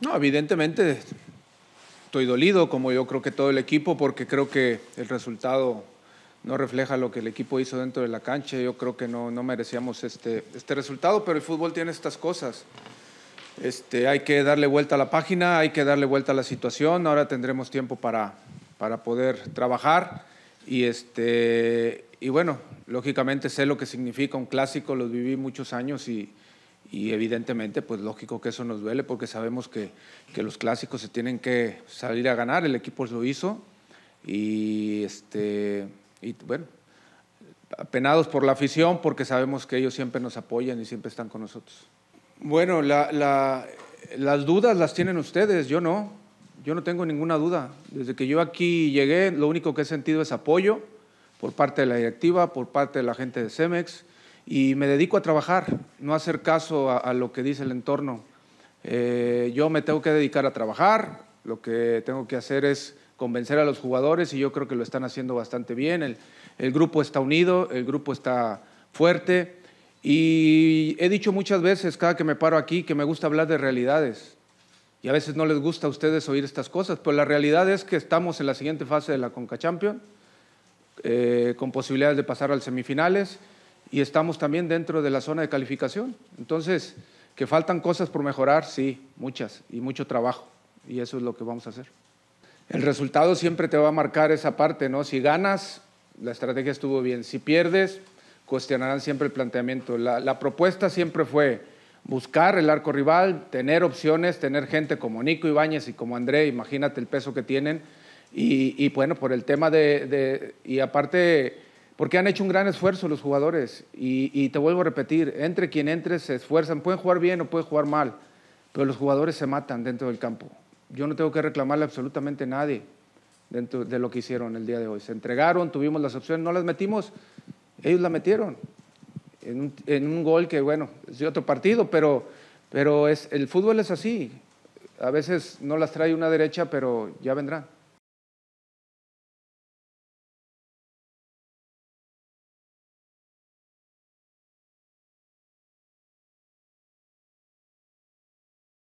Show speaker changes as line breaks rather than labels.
No, evidentemente estoy dolido, como yo creo que todo el equipo, porque creo que el resultado no refleja lo que el equipo hizo dentro de la cancha. Yo creo que no, no merecíamos este, este resultado, pero el fútbol tiene estas cosas. Este, hay que darle vuelta a la página, hay que darle vuelta a la situación. Ahora tendremos tiempo para, para poder trabajar. Y, este, y bueno, lógicamente sé lo que significa un clásico, los viví muchos años y, y evidentemente, pues lógico que eso nos duele porque sabemos que, que, los clásicos se tienen que salir a ganar, el equipo lo hizo y, este, y bueno, apenados por la afición porque sabemos que ellos siempre nos apoyan y siempre están con nosotros. Bueno, las dudas las tienen ustedes, yo no, yo no tengo ninguna duda. Desde que yo aquí llegué, lo único que he sentido es apoyo por parte de la directiva, por parte de la gente de Cemex y me dedico a trabajar, no a hacer caso a, lo que dice el entorno. Eh, yo me tengo que dedicar a trabajar, lo que tengo que hacer es convencer a los jugadores y yo creo que lo están haciendo bastante bien. El, grupo está unido, el grupo está fuerte y he dicho muchas veces, cada que me paro aquí, que me gusta hablar de realidades. Y a veces no les gusta a ustedes oír estas cosas, pero la realidad es que estamos en la siguiente fase de la Conca Champions, eh, con posibilidades de pasar al semifinales y estamos también dentro de la zona de calificación. Entonces, que faltan cosas por mejorar, sí, muchas y mucho trabajo. Y eso es lo que vamos a hacer. El resultado siempre te va a marcar esa parte, ¿no? Si ganas, la estrategia estuvo bien. Si pierdes, cuestionarán siempre el planteamiento. La, propuesta siempre fue buscar el arco rival, tener opciones, tener gente como Nico Ibáñez y como André, imagínate el peso que tienen. Y, bueno, por el tema de, de y aparte porque han hecho un gran esfuerzo los jugadores. Y, te vuelvo a repetir, entre quien entre se esfuerzan, pueden jugar bien o pueden jugar mal, pero los jugadores se matan dentro del campo. Yo no tengo que reclamarle absolutamente a nadie de lo que hicieron el día de hoy. Se entregaron, tuvimos las opciones, no las metimos, ellos la metieron. En un, gol que, bueno, es de otro partido, pero, pero es, el fútbol es así. A veces no las trae una derecha, pero ya vendrán.